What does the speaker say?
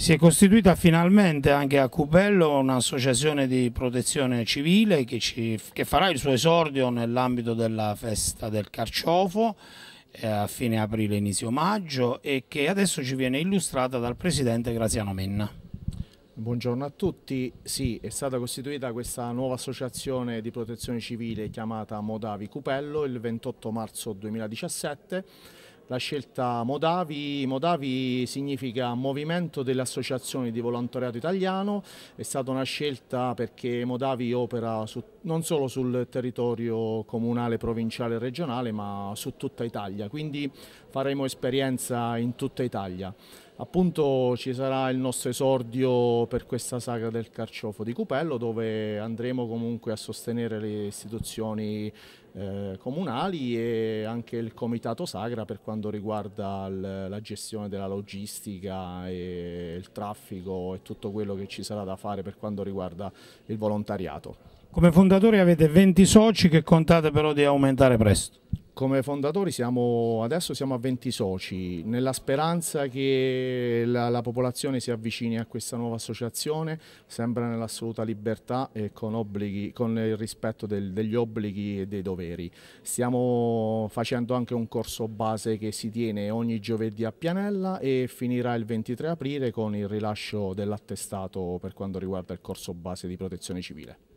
Si è costituita finalmente anche a Cubello un'associazione di protezione civile che, ci, che farà il suo esordio nell'ambito della festa del carciofo eh, a fine aprile, inizio maggio e che adesso ci viene illustrata dal presidente Graziano Menna. Buongiorno a tutti, sì è stata costituita questa nuova associazione di protezione civile chiamata Modavi Cupello il 28 marzo 2017 la scelta Modavi. Modavi significa Movimento delle Associazioni di Volontariato Italiano, è stata una scelta perché Modavi opera su, non solo sul territorio comunale, provinciale e regionale, ma su tutta Italia, quindi faremo esperienza in tutta Italia. Appunto ci sarà il nostro esordio per questa saga del carciofo di Cupello dove andremo comunque a sostenere le istituzioni eh, comunali e anche il comitato sagra per quanto riguarda la gestione della logistica e il traffico e tutto quello che ci sarà da fare per quanto riguarda il volontariato. Come fondatori avete 20 soci che contate però di aumentare presto. Come fondatori siamo, adesso siamo a 20 soci, nella speranza che la, la, popolazione si avvicini a questa nuova associazione, sempre nell'assoluta libertà e con, obblighi, con il rispetto del, degli obblighi e dei doveri. Stiamo facendo anche un corso base che si tiene ogni giovedì a Pianella e finirà il 23 aprile con il rilascio dell'attestato per quanto riguarda il corso base di protezione civile.